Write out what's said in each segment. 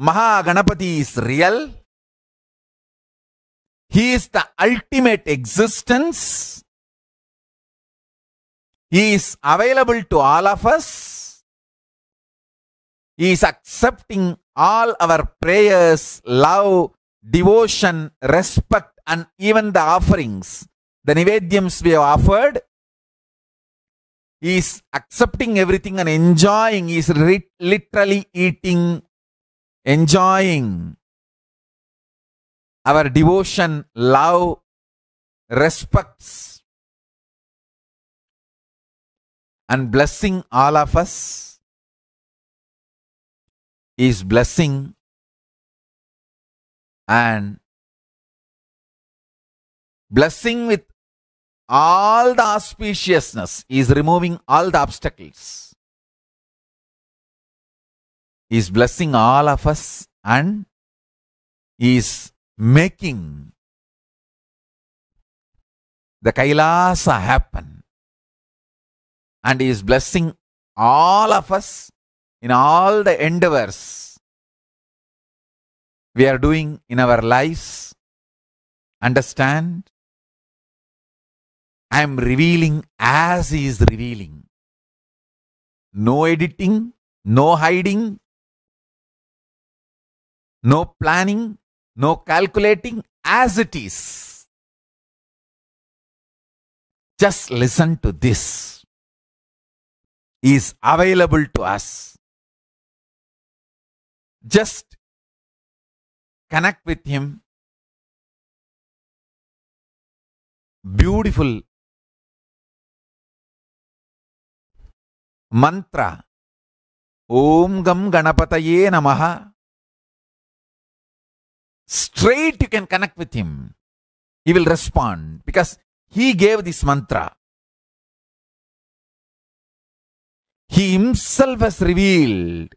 Mahaganapati is real. He is the ultimate existence. He is available to all of us. He is accepting all our prayers, love, devotion, respect, and even the offerings. The Nivedyams we have offered. He is accepting everything and enjoying. He is literally eating enjoying our devotion, love, respects, and blessing all of us is blessing and blessing with all the auspiciousness is removing all the obstacles. He is blessing all of us and He is making the Kailasa happen. And He is blessing all of us in all the endeavors we are doing in our lives. Understand? I am revealing as He is revealing. No editing, no hiding, no planning, no calculating, as it is. Just listen to this. Is available to us. Just connect with Him. Beautiful mantra. ओम गम गणपतये नमः straight you can connect with him. He will respond because he gave this mantra. He himself has revealed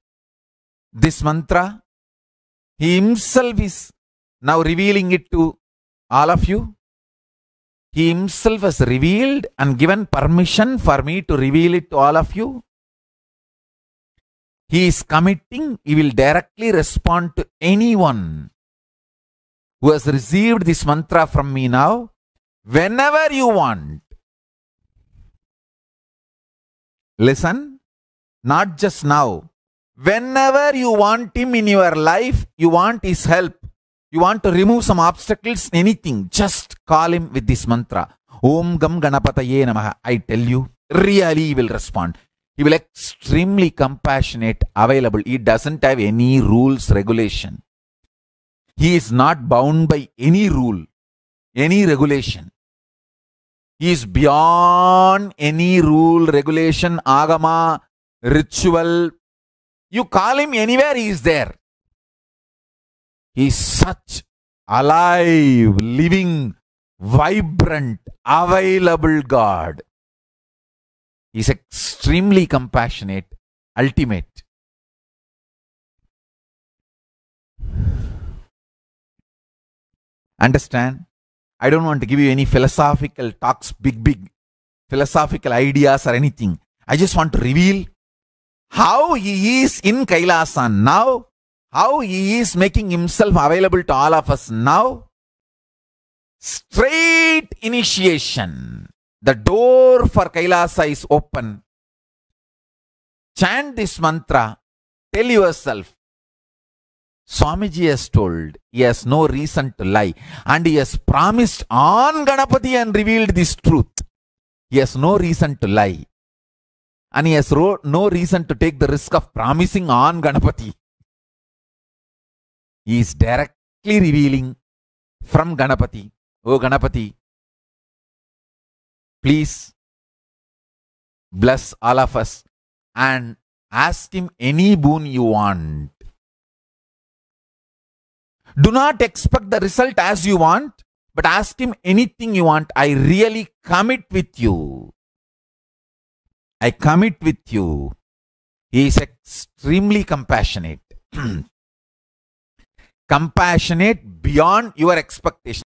this mantra. He himself is now revealing it to all of you. He himself has revealed and given permission for me to reveal it to all of you. He is committing, he will directly respond to anyone who has received this mantra from me now, whenever you want, listen, not just now, whenever you want Him in your life, you want His help, you want to remove some obstacles, anything, just call Him with this mantra. Om Gam Ganapataye Namaha. I tell you, really He will respond. He will extremely compassionate, available. He doesn't have any rules, regulation. He is not bound by any rule, any regulation. He is beyond any rule, regulation, agama, ritual. You call him anywhere, he is there. He is such alive, living, vibrant, available God. He is extremely compassionate, ultimate. Understand? I don't want to give you any philosophical talks, big, big philosophical ideas or anything. I just want to reveal how he is in Kailasan now, how he is making himself available to all of us now. Straight initiation. The door for Kailasa is open. Chant this mantra. Tell yourself, Swamiji has told he has no reason to lie and he has promised on Ganapati and revealed this truth. He has no reason to lie and he has no reason to take the risk of promising on Ganapati. He is directly revealing from Ganapati. Oh Ganapati, please bless all of us and ask him any boon you want. Do not expect the result as you want, but ask Him anything you want. I really commit with you. I commit with you. He is extremely compassionate. compassionate beyond your expectation.